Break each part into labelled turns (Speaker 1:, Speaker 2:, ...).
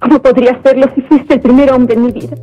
Speaker 1: ¿Cómo podría hacerlo si fuiste el primer hombre en mi vida?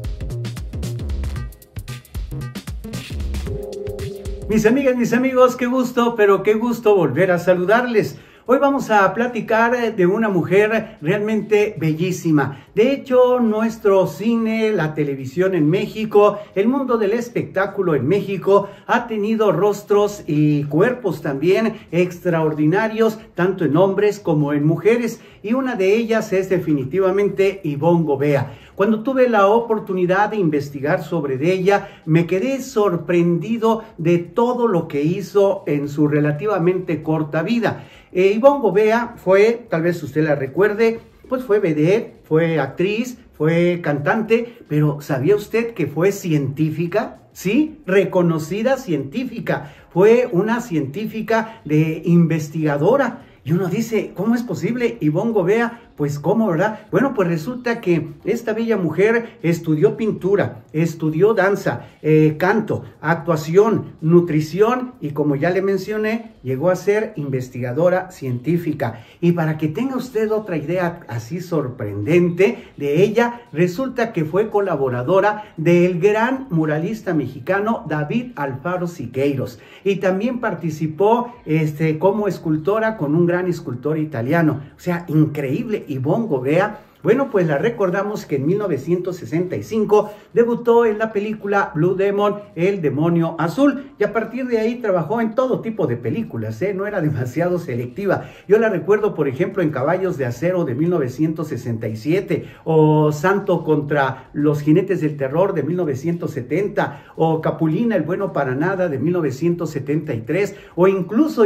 Speaker 1: Mis amigas, mis amigos, qué gusto, pero qué gusto volver a saludarles. Hoy vamos a platicar eh, de una mujer realmente bellísima. De hecho, nuestro cine, la televisión en México, el mundo del espectáculo en México ha tenido rostros y cuerpos también extraordinarios, tanto en hombres como en mujeres, y una de ellas es definitivamente Ivonne Gobea. Cuando tuve la oportunidad de investigar sobre ella, me quedé sorprendido de todo lo que hizo en su relativamente corta vida. Eh, Ivonne Gobea fue, tal vez usted la recuerde, pues fue BD, fue actriz, fue cantante, pero ¿sabía usted que fue científica? Sí, reconocida científica. Fue una científica de investigadora. Y uno dice, ¿cómo es posible? Ivonne Gobea pues cómo, ¿verdad? Bueno, pues resulta que esta bella mujer estudió pintura, estudió danza, eh, canto, actuación, nutrición y como ya le mencioné, llegó a ser investigadora científica. Y para que tenga usted otra idea así sorprendente de ella, resulta que fue colaboradora del gran muralista mexicano David Alfaro Siqueiros y también participó este, como escultora con un gran escultor italiano. O sea, increíble Ivonne vea bueno, pues la recordamos que en 1965 debutó en la película Blue Demon, El Demonio Azul, y a partir de ahí trabajó en todo tipo de películas, ¿eh? no era demasiado selectiva. Yo la recuerdo, por ejemplo, en Caballos de Acero de 1967, o Santo contra los Jinetes del Terror de 1970, o Capulina, el Bueno para Nada de 1973, o incluso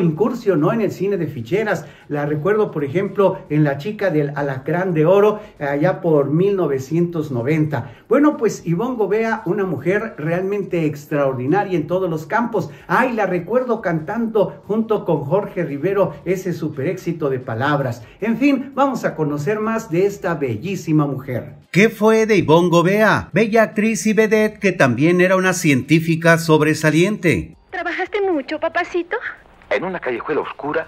Speaker 1: no en el cine de ficheras. La recuerdo, por ejemplo, en La Chica del Alacrán de Oro allá por 1990. Bueno, pues Ivonne Gobea, una mujer realmente extraordinaria en todos los campos. Ay, la recuerdo cantando junto con Jorge Rivero ese super éxito de palabras. En fin, vamos a conocer más de esta bellísima mujer. ¿Qué fue de Ivonne Gobea, bella actriz y vedette que también era una científica sobresaliente? ¿Trabajaste mucho, papacito? En una callejuela oscura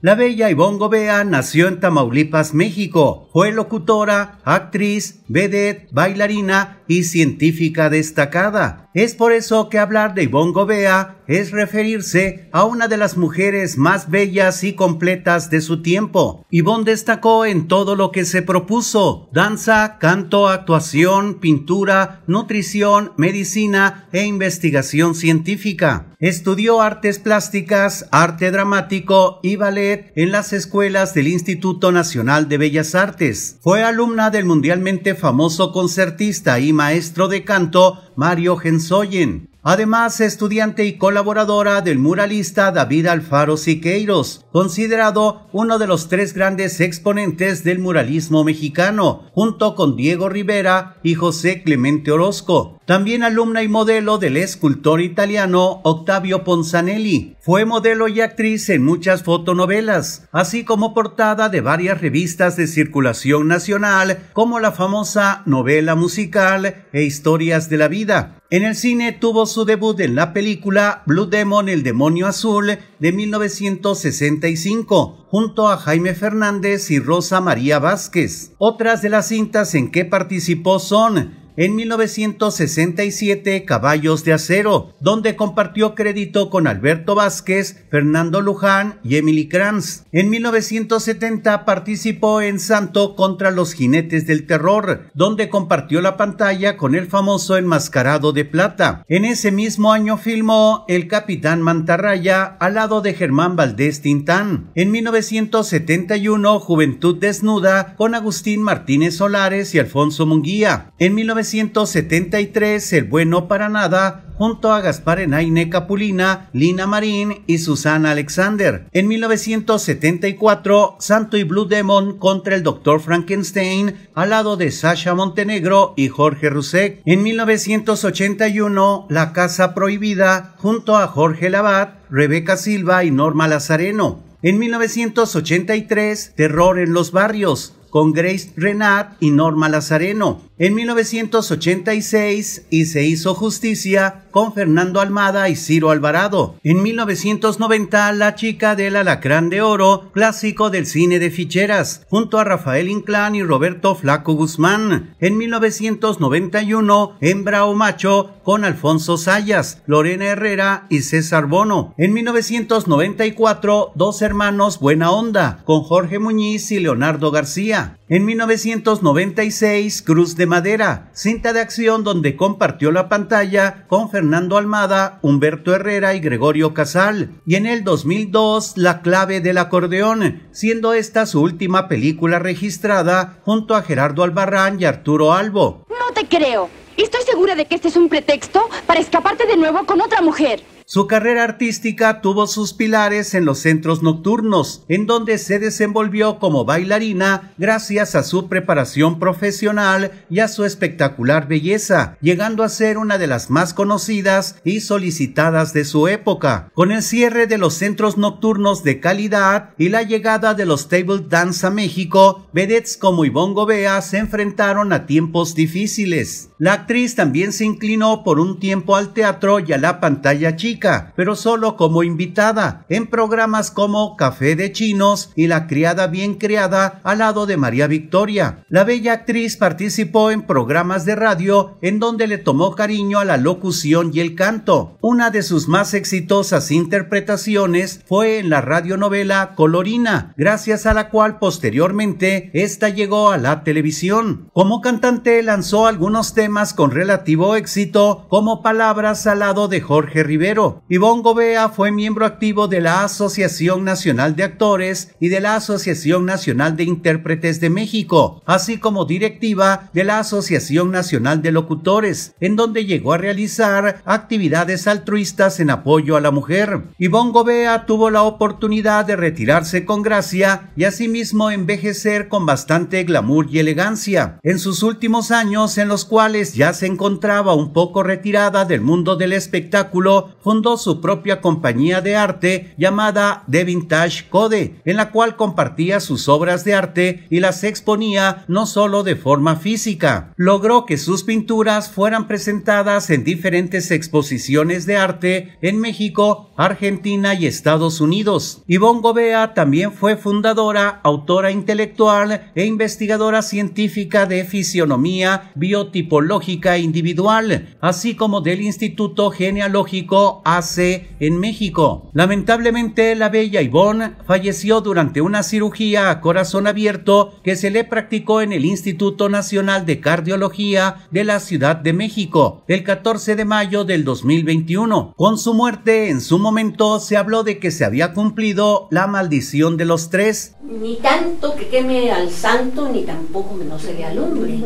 Speaker 1: la bella Ivonne Gobea nació en Tamaulipas, México. Fue locutora, actriz, vedette, bailarina científica destacada. Es por eso que hablar de Ivonne Gobea es referirse a una de las mujeres más bellas y completas de su tiempo. Yvonne destacó en todo lo que se propuso: danza, canto, actuación, pintura, nutrición, medicina e investigación científica. Estudió artes plásticas, arte dramático y ballet en las escuelas del Instituto Nacional de Bellas Artes. Fue alumna del mundialmente famoso concertista y maestro de canto Mario Genzoyen. Además, estudiante y colaboradora del muralista David Alfaro Siqueiros, considerado uno de los tres grandes exponentes del muralismo mexicano, junto con Diego Rivera y José Clemente Orozco. También alumna y modelo del escultor italiano Octavio Ponzanelli. Fue modelo y actriz en muchas fotonovelas, así como portada de varias revistas de circulación nacional, como la famosa novela musical e historias de la vida. En el cine tuvo su debut en la película Blue Demon, el demonio azul, de 1965, junto a Jaime Fernández y Rosa María Vázquez. Otras de las cintas en que participó son en 1967 Caballos de Acero, donde compartió crédito con Alberto Vázquez, Fernando Luján y Emily Kranz. En 1970 participó en Santo contra los Jinetes del Terror, donde compartió la pantalla con el famoso Enmascarado de Plata. En ese mismo año filmó El Capitán Mantarraya al lado de Germán Valdés Tintán. En 1971 Juventud Desnuda con Agustín Martínez Solares y Alfonso Munguía. En 1973, el bueno para nada, junto a Gaspar Enaine Capulina, Lina Marín y Susana Alexander. En 1974, Santo y Blue Demon contra el Dr. Frankenstein, al lado de Sasha Montenegro y Jorge Rusek. En 1981, La Casa Prohibida, junto a Jorge Labat, Rebeca Silva y Norma Lazareno. En 1983, Terror en los Barrios, con Grace Renat y Norma Lazareno en 1986 y se hizo justicia con Fernando Almada y Ciro Alvarado. En 1990, La chica del alacrán de oro, clásico del cine de ficheras, junto a Rafael Inclán y Roberto Flaco Guzmán. En 1991, Hembra o Macho, con Alfonso Sayas, Lorena Herrera y César Bono. En 1994, Dos Hermanos Buena Onda, con Jorge Muñiz y Leonardo García. En 1996, Cruz de madera, cinta de acción donde compartió la pantalla con Fernando Almada, Humberto Herrera y Gregorio Casal, y en el 2002 La clave del acordeón, siendo esta su última película registrada junto a Gerardo Albarrán y Arturo Albo. No te creo. Estoy segura de que este es un pretexto para escaparte de nuevo con otra mujer. Su carrera artística tuvo sus pilares en los centros nocturnos, en donde se desenvolvió como bailarina gracias a su preparación profesional y a su espectacular belleza, llegando a ser una de las más conocidas y solicitadas de su época. Con el cierre de los centros nocturnos de calidad y la llegada de los table dance a México, vedettes como Ivonne Gobea se enfrentaron a tiempos difíciles. La actriz también se inclinó por un tiempo al teatro y a la pantalla chica pero solo como invitada, en programas como Café de Chinos y La Criada Bien Criada al lado de María Victoria. La bella actriz participó en programas de radio en donde le tomó cariño a la locución y el canto. Una de sus más exitosas interpretaciones fue en la radionovela Colorina, gracias a la cual posteriormente esta llegó a la televisión. Como cantante lanzó algunos temas con relativo éxito como Palabras al lado de Jorge Rivero, Ivonne Gobea fue miembro activo de la Asociación Nacional de Actores y de la Asociación Nacional de Intérpretes de México, así como directiva de la Asociación Nacional de Locutores, en donde llegó a realizar actividades altruistas en apoyo a la mujer. Ivonne Gobea tuvo la oportunidad de retirarse con gracia y asimismo envejecer con bastante glamour y elegancia. En sus últimos años, en los cuales ya se encontraba un poco retirada del mundo del espectáculo, fundó su propia compañía de arte llamada The Vintage Code, en la cual compartía sus obras de arte y las exponía no solo de forma física. Logró que sus pinturas fueran presentadas en diferentes exposiciones de arte en México, Argentina y Estados Unidos. Ivonne Gobea también fue fundadora, autora intelectual e investigadora científica de fisionomía biotipológica individual, así como del Instituto Genealógico hace en México. Lamentablemente, la bella Yvonne falleció durante una cirugía a corazón abierto que se le practicó en el Instituto Nacional de Cardiología de la Ciudad de México el 14 de mayo del 2021. Con su muerte, en su momento se habló de que se había cumplido la maldición de los tres. Ni tanto que queme al santo, ni tampoco que no se alumbre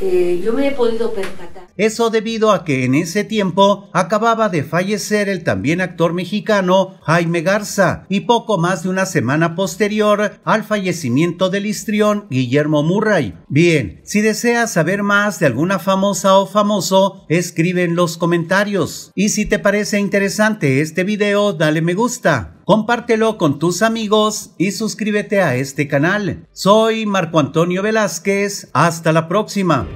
Speaker 1: eh, yo me he podido percatar. Eso debido a que en ese tiempo acababa de fallecer el también actor mexicano Jaime Garza y poco más de una semana posterior al fallecimiento del histrión Guillermo Murray. Bien, si deseas saber más de alguna famosa o famoso, escribe en los comentarios. Y si te parece interesante este video, dale me gusta compártelo con tus amigos y suscríbete a este canal. Soy Marco Antonio Velázquez, hasta la próxima.